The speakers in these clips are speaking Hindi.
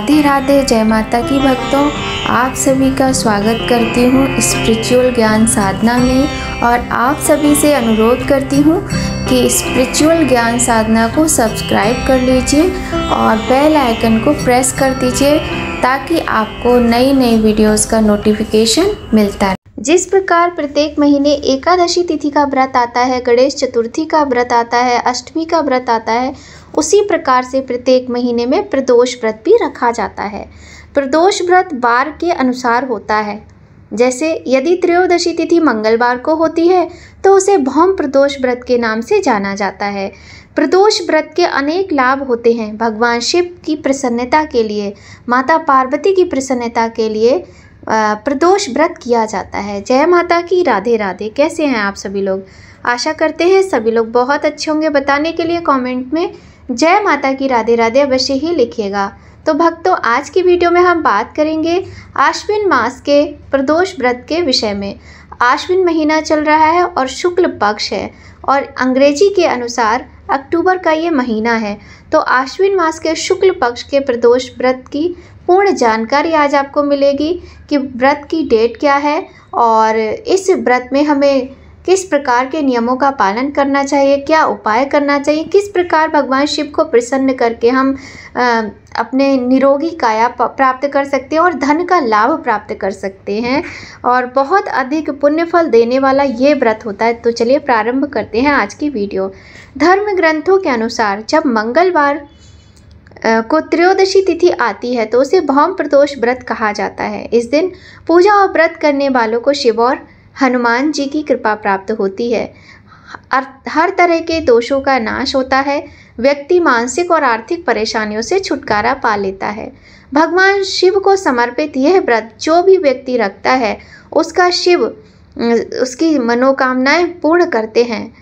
राधे राधे जय माता की भक्तों आप सभी का स्वागत करती हूँ स्पिरिचुअल ज्ञान साधना में और आप सभी से अनुरोध करती हूँ कि स्पिरिचुअल ज्ञान साधना को सब्सक्राइब कर लीजिए और बेल आइकन को प्रेस कर दीजिए ताकि आपको नई नई वीडियोस का नोटिफिकेशन मिलता रहे जिस प्रकार प्रत्येक महीने एकादशी तिथि का व्रत आता है गणेश चतुर्थी का व्रत आता है अष्टमी का व्रत आता है उसी प्रकार से प्रत्येक महीने में प्रदोष व्रत भी रखा जाता है प्रदोष व्रत बार के अनुसार होता है जैसे यदि त्रयोदशी तिथि मंगलवार को होती है तो उसे भौम प्रदोष व्रत के नाम से जाना जाता है प्रदोष व्रत के अनेक लाभ होते हैं भगवान शिव की प्रसन्नता के लिए माता पार्वती की प्रसन्नता के लिए प्रदोष व्रत किया जाता है जय माता की राधे राधे कैसे हैं आप सभी लोग आशा करते हैं सभी लोग बहुत अच्छे होंगे बताने के लिए कमेंट में जय माता की राधे राधे अवश्य ही लिखिएगा तो भक्तों आज की वीडियो में हम बात करेंगे आश्विन मास के प्रदोष व्रत के विषय में आश्विन महीना चल रहा है और शुक्ल पक्ष है और अंग्रेजी के अनुसार अक्टूबर का ये महीना है तो आश्विन मास के शुक्ल पक्ष के प्रदोष व्रत की पूर्ण जानकारी आज आपको मिलेगी कि व्रत की डेट क्या है और इस व्रत में हमें किस प्रकार के नियमों का पालन करना चाहिए क्या उपाय करना चाहिए किस प्रकार भगवान शिव को प्रसन्न करके हम आ, अपने निरोगी काया प्राप्त कर सकते हैं और धन का लाभ प्राप्त कर सकते हैं और बहुत अधिक पुण्यफल देने वाला ये व्रत होता है तो चलिए प्रारंभ करते हैं आज की वीडियो धर्म ग्रंथों के अनुसार जब मंगलवार को त्रयोदशी तिथि आती है तो उसे भौम प्रदोष व्रत कहा जाता है इस दिन पूजा और व्रत करने वालों को शिव और हनुमान जी की कृपा प्राप्त होती है हर तरह के दोषों का नाश होता है व्यक्ति मानसिक और आर्थिक परेशानियों से छुटकारा पा लेता है भगवान शिव को समर्पित यह व्रत जो भी व्यक्ति रखता है उसका शिव उसकी मनोकामनाएं पूर्ण करते हैं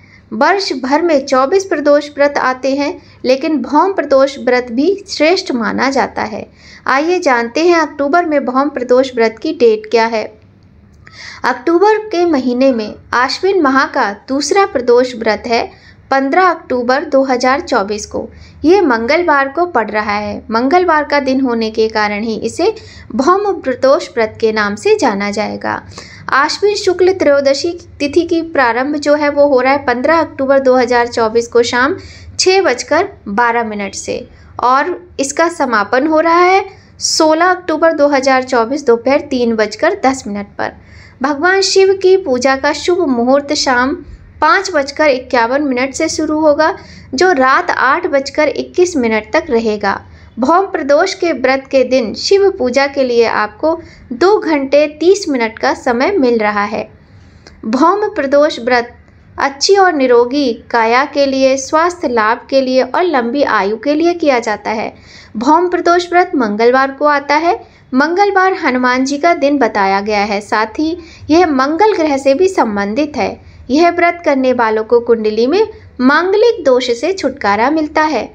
वर्ष भर में 24 प्रदोष व्रत आते हैं लेकिन भौम प्रदोष व्रत भी श्रेष्ठ माना जाता है आइए जानते हैं अक्टूबर में भौम प्रदोष व्रत की डेट क्या है अक्टूबर के महीने में आश्विन माह का दूसरा प्रदोष व्रत है 15 अक्टूबर 2024 को ये मंगलवार को पड़ रहा है मंगलवार का दिन होने के कारण ही इसे भौम प्रदोष व्रत के नाम से जाना जाएगा आश्विन शुक्ल त्रयोदशी तिथि की प्रारंभ जो है वो हो रहा है 15 अक्टूबर 2024 को शाम छः बजकर बारह मिनट से और इसका समापन हो रहा है 16 अक्टूबर 2024 दोपहर तीन बजकर दस मिनट पर भगवान शिव की पूजा का शुभ मुहूर्त शाम पाँच बजकर इक्यावन मिनट से शुरू होगा जो रात आठ बजकर इक्कीस मिनट तक रहेगा भौम प्रदोष के व्रत के दिन शिव पूजा के लिए आपको दो घंटे तीस मिनट का समय मिल रहा है भौम प्रदोष व्रत अच्छी और निरोगी काया के लिए स्वास्थ्य लाभ के लिए और लंबी आयु के लिए किया जाता है भौम प्रदोष व्रत मंगलवार को आता है मंगलवार हनुमान जी का दिन बताया गया है साथ ही यह मंगल ग्रह से भी संबंधित है यह व्रत करने वालों को कुंडली में मांगलिक दोष से छुटकारा मिलता है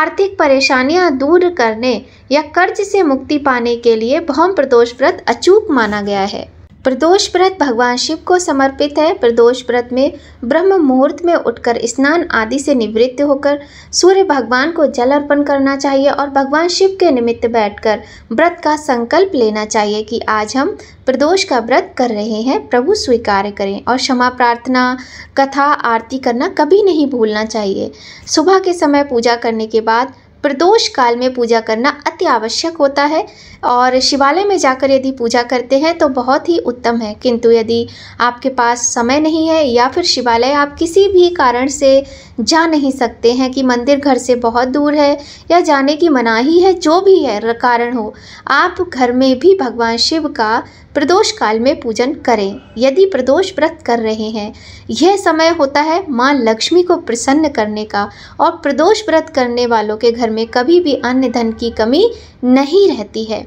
आर्थिक परेशानियां दूर करने या कर्ज से मुक्ति पाने के लिए भौम प्रदोष व्रत अचूक माना गया है प्रदोष व्रत भगवान शिव को समर्पित है प्रदोष व्रत में ब्रह्म मुहूर्त में उठकर स्नान आदि से निवृत्त होकर सूर्य भगवान को जल अर्पण करना चाहिए और भगवान शिव के निमित्त बैठकर व्रत का संकल्प लेना चाहिए कि आज हम प्रदोष का व्रत कर रहे हैं प्रभु स्वीकार करें और क्षमा प्रार्थना कथा आरती करना कभी नहीं भूलना चाहिए सुबह के समय पूजा करने के बाद प्रदोष काल में पूजा करना अति आवश्यक होता है और शिवालय में जाकर यदि पूजा करते हैं तो बहुत ही उत्तम है किंतु यदि आपके पास समय नहीं है या फिर शिवालय आप किसी भी कारण से जा नहीं सकते हैं कि मंदिर घर से बहुत दूर है या जाने की मनाही है जो भी है कारण हो आप घर में भी भगवान शिव का प्रदोष काल में पूजन करें यदि प्रदोष व्रत कर रहे हैं यह समय होता है माँ लक्ष्मी को प्रसन्न करने का और प्रदोष व्रत करने वालों के घर में कभी भी अन्य धन की कमी नहीं रहती है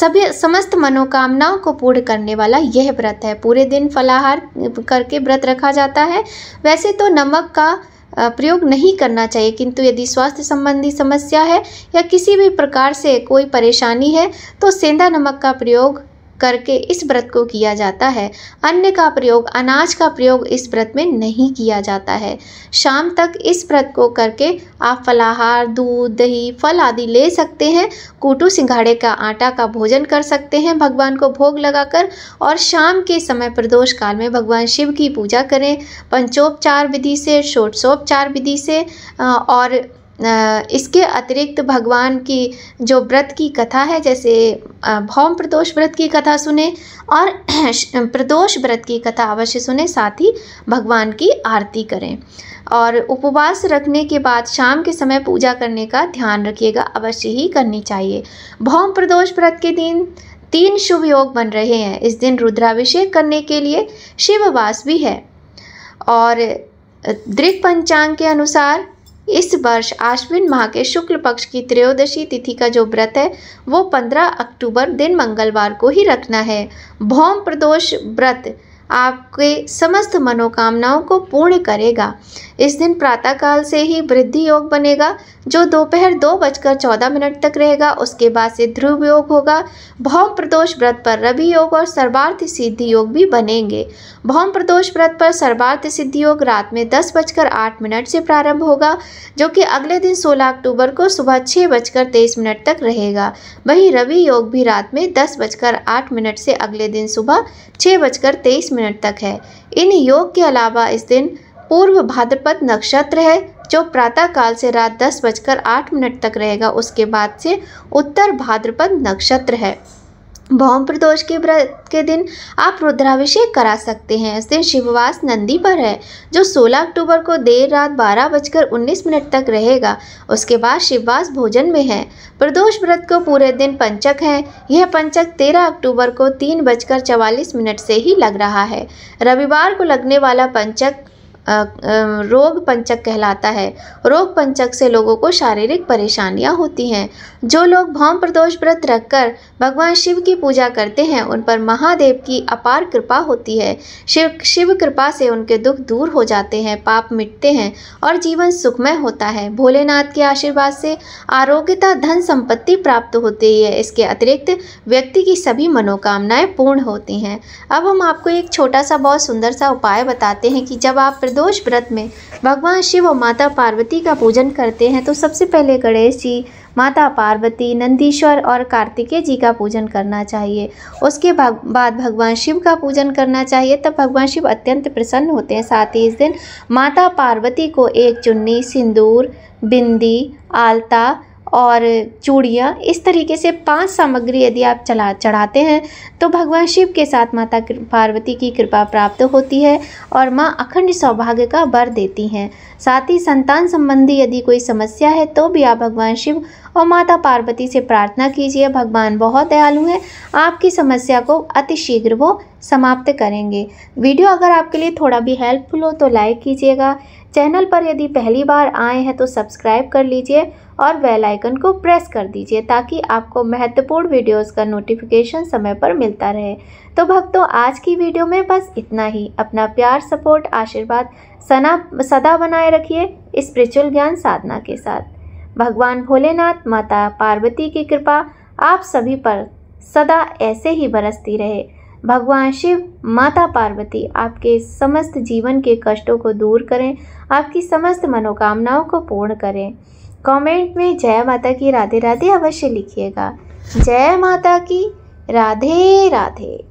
सभी समस्त मनोकामनाओं को पूर्ण करने वाला यह व्रत है पूरे दिन फलाहार करके व्रत रखा जाता है वैसे तो नमक का प्रयोग नहीं करना चाहिए किंतु यदि स्वास्थ्य संबंधी समस्या है या किसी भी प्रकार से कोई परेशानी है तो सेंधा नमक का प्रयोग करके इस व्रत को किया जाता है अन्य का प्रयोग अनाज का प्रयोग इस व्रत में नहीं किया जाता है शाम तक इस व्रत को करके आप फलाहार दूध दही फल आदि ले सकते हैं कूटू सिंघाड़े का आटा का भोजन कर सकते हैं भगवान को भोग लगाकर और शाम के समय प्रदोष काल में भगवान शिव की पूजा करें पंचोपचार विधि से षोटसोपचार विधि से और इसके अतिरिक्त भगवान की जो व्रत की कथा है जैसे भौम प्रदोष व्रत की कथा सुने और प्रदोष व्रत की कथा अवश्य सुने साथ ही भगवान की आरती करें और उपवास रखने के बाद शाम के समय पूजा करने का ध्यान रखिएगा अवश्य ही करनी चाहिए भौम प्रदोष व्रत के दिन तीन शुभ योग बन रहे हैं इस दिन रुद्राभिषेक करने के लिए शिववास भी है और दृग पंचांग के अनुसार इस वर्ष आश्विन माह के शुक्ल पक्ष की त्रयोदशी तिथि का जो व्रत है वो 15 अक्टूबर दिन मंगलवार को ही रखना है भौम प्रदोष व्रत आपके समस्त मनोकामनाओं को पूर्ण करेगा इस दिन प्रातःकाल से ही वृद्धि योग बनेगा जो दोपहर दो बजकर चौदह मिनट तक रहेगा उसके बाद से ध्रुव योग होगा भौम प्रदोष व्रत पर रवि योग और सर्वार्थ सिद्धि योग भी बनेंगे भौम प्रदोष व्रत पर सर्वार्थ सिद्धि योग रात में दस बजकर आठ मिनट से प्रारंभ होगा जो कि अगले दिन सोलह अक्टूबर को सुबह छः बजकर तेईस मिनट तक रहेगा वहीं रवि योग भी रात में दस बजकर आठ मिनट से अगले दिन सुबह छः बजकर तेईस मिनट तक है इन योग के अलावा इस दिन पूर्व भाद्रपद नक्षत्र है जो प्रातःकाल से रात दस बजकर आठ मिनट तक रहेगा उसके बाद से उत्तर भाद्रपद नक्षत्र है भौम प्रदोष के व्रत के दिन आप रुद्राभिषेक करा सकते हैं इस दिन शिववास नंदी पर है जो 16 अक्टूबर को देर रात बारह बजकर उन्नीस मिनट तक रहेगा उसके बाद शिववास भोजन में है प्रदोष व्रत को पूरे दिन पंचक है यह पंचक 13 अक्टूबर को तीन बजकर चवालीस मिनट से ही लग रहा है रविवार को लगने वाला पंचक रोग पंचक कहलाता है रोग पंचक से लोगों को शारीरिक परेशानियां होती हैं जो लोग भौम प्रदोष व्रत रखकर भगवान शिव की पूजा करते हैं उन पर महादेव की अपार कृपा होती है शिव शिव कृपा से उनके दुख दूर हो जाते हैं पाप मिटते हैं और जीवन सुखमय होता है भोलेनाथ के आशीर्वाद से आरोग्यता धन संपत्ति प्राप्त होती है इसके अतिरिक्त व्यक्ति की सभी मनोकामनाएँ पूर्ण होती हैं अब हम आपको एक छोटा सा बहुत सुंदर सा उपाय बताते हैं कि जब आप निर्दोष व्रत में भगवान शिव और माता पार्वती का पूजन करते हैं तो सबसे पहले गणेश जी माता पार्वती नंदीश्वर और कार्तिकेय जी का पूजन करना चाहिए उसके बाद भगवान शिव का पूजन करना चाहिए तब भगवान शिव अत्यंत प्रसन्न होते हैं साथ ही इस दिन माता पार्वती को एक चुन्नी सिंदूर बिंदी आलता और चूड़ियाँ इस तरीके से पांच सामग्री यदि आप चला चढ़ाते हैं तो भगवान शिव के साथ माता पार्वती की कृपा प्राप्त होती है और माँ अखंड सौभाग्य का वर देती हैं साथ ही संतान संबंधी यदि कोई समस्या है तो भी आप भगवान शिव और माता पार्वती से प्रार्थना कीजिए भगवान बहुत दयालु हैं आपकी समस्या को अति शीघ्र वो समाप्त करेंगे वीडियो अगर आपके लिए थोड़ा भी हेल्पफुल हो तो लाइक कीजिएगा चैनल पर यदि पहली बार आए हैं तो सब्सक्राइब कर लीजिए और बेल आइकन को प्रेस कर दीजिए ताकि आपको महत्वपूर्ण वीडियोस का नोटिफिकेशन समय पर मिलता रहे तो भक्तों आज की वीडियो में बस इतना ही अपना प्यार सपोर्ट आशीर्वाद सना सदा बनाए रखिए स्पिरिचुअल ज्ञान साधना के साथ भगवान भोलेनाथ माता पार्वती की कृपा आप सभी पर सदा ऐसे ही बरसती रहे भगवान शिव माता पार्वती आपके समस्त जीवन के कष्टों को दूर करें आपकी समस्त मनोकामनाओं को पूर्ण करें कमेंट में जय माता की राधे राधे अवश्य लिखिएगा जय माता की राधे राधे